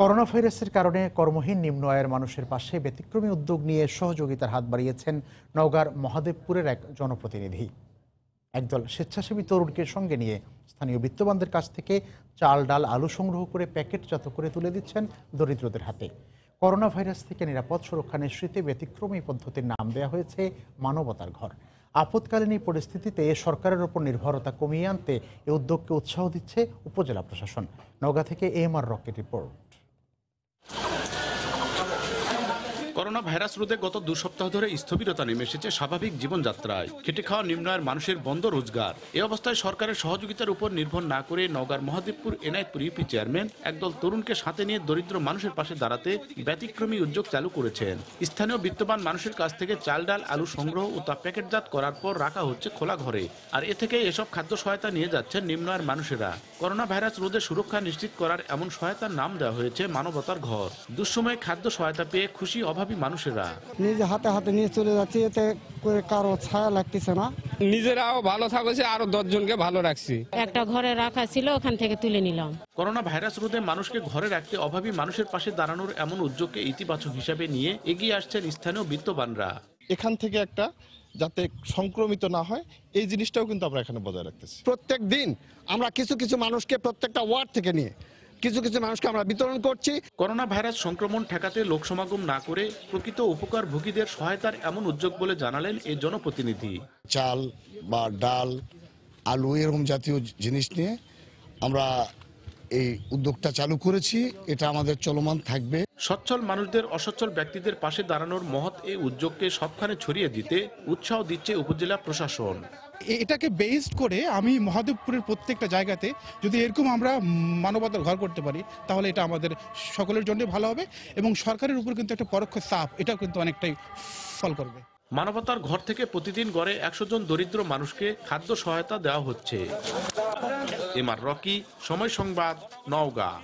corona ভাইরাসের কারণে কর্মহীন নিম্ন আয়ের মানুষের পাশে ব্যতিক্রমী উদ্যোগ নিয়ে সহযোগিতার হাত বাড়িয়েছেন নওগাঁর মহাদেবপুরের এক জনপ্রতিনিধি একদল স্বেচ্ছাসেবী তরুণকে সঙ্গে নিয়ে স্থানীয় বিত্তবানদের কাছ থেকে চাল ডাল আলু সংগ্রহ করে প্যাকেটজাত করে তুলে দিচ্ছেন দরিদ্রদের হাতে করোনা ভাইরাস থেকে নিরাপদ সুরক্ষা নিশ্চিতে ব্যতিক্রমী পদ্ধতির নাম দেওয়া হয়েছে মানবতার ঘর আপৎকালীন এই পরিস্থিতিতে সরকারের ওপর নির্ভরতা কমিয়ে আনতে এ উদ্যোগকে উৎসাহ দিচ্ছে উপজেলা প্রশাসন নওগাঁ থেকে M R Rocket report corona virus রোধে গত দু সপ্তাহ ধরে স্থবিরতা নেমে এসেছে স্বাভাবিক জীবনযাত্রায় খেটে খাওয়া নিম্ন মানুষের বন্ধ রোজগার এ অবস্থায় সরকারের সহযোগিতার উপর নির্ভর না করে নওগাঁর মহাদেবপুর এনায়তপুর ইউপি চেয়ারম্যান একদল তরুণকে সাথে নিয়ে দরিদ্র মানুষের পাশে দাঁড়াতে ব্যতিক্রমী উদ্যোগ চালু করেছেন স্থানীয় বিত্তবান মানুষের কাছ থেকে চাল ডাল আলু সংগ্রহ ও তা প্যাকেটজাত করার পর রাখা হচ্ছে খোলা ঘরে আর এ থেকে এসব খাদ্য সহায়তা নিয়ে যাচ্ছেন নিম্নয়ের মানুষেরা করোনা ভাইরাস রোধে সুরক্ষা নিশ্চিত করার এমন সহায়তার নাম দেওয়া হয়েছে মানবতার ঘর দুঃসময়ে খাদ্য সহায়তা পেয়ে খুশি অভাব মেধাবী মানুষেরা নিজে হাতে হাতে নিয়ে চলে এতে কারো ছায়া লাগতেছে না নিজেরাও ভালো থাকছে আরো দশজনকে ভালো রাখছি একটা ঘরে রাখা ছিল ওখান থেকে তুলে নিলাম করোনা ভাইরাস রোধে মানুষকে ঘরে রাখতে অভাবী মানুষের পাশে দাঁড়ানোর এমন উদ্যোগকে ইতিবাচক হিসাবে নিয়ে এগিয়ে আসছেন স্থানীয় বিত্তবানরা এখান থেকে একটা যাতে সংক্রমিত না হয় এই জিনিসটাও কিন্তু আমরা এখানে বজায় রাখতেছি প্রত্যেক দিন আমরা কিছু কিছু মানুষকে প্রত্যেকটা ওয়ার্ড থেকে নিয়ে কিছু কিছু মানুষকে আমরা বিতরণ করছি করোনা ভাইরাস সংক্রমণ ঠেকাতে লোক সমাগম না করে প্রকৃত উপকার ভোগীদের সহায়তার এমন উদ্যোগ বলে জানালেন এই জনপ্রতিনিধি চাল বা ডাল আলু এরকম জাতীয় জিনিস নিয়ে আমরা এই উদ্যোগটা চালু করেছি এটা আমাদের চলমান থাকবে সচ্ছল মানুষদের অসচ্ছল ব্যক্তিদের পাশে দাঁড়ানোর মহৎ এই উদ্যোগকে সবখানে ছড়িয়ে দিতে উৎসাহ দিচ্ছে উপজেলা প্রশাসন এটাকে বেসড করে আমি মহাদেবপুরের প্রত্যেকটা জায়গাতে যদি এরকম আমরা মানবতার ঘর করতে পারি তাহলে এটা আমাদের সকলের জন্য ভালো হবে এবং সরকারের উপর কিন্তু একটা পরোক্ষ চাপ এটাও কিন্তু অনেকটাই ফল করবে মানবতার ঘর থেকে প্রতিদিন গড়ে একশো জন দরিদ্র মানুষকে খাদ্য সহায়তা দেওয়া হচ্ছে এমার রকি সময় সংবাদ নওগাঁ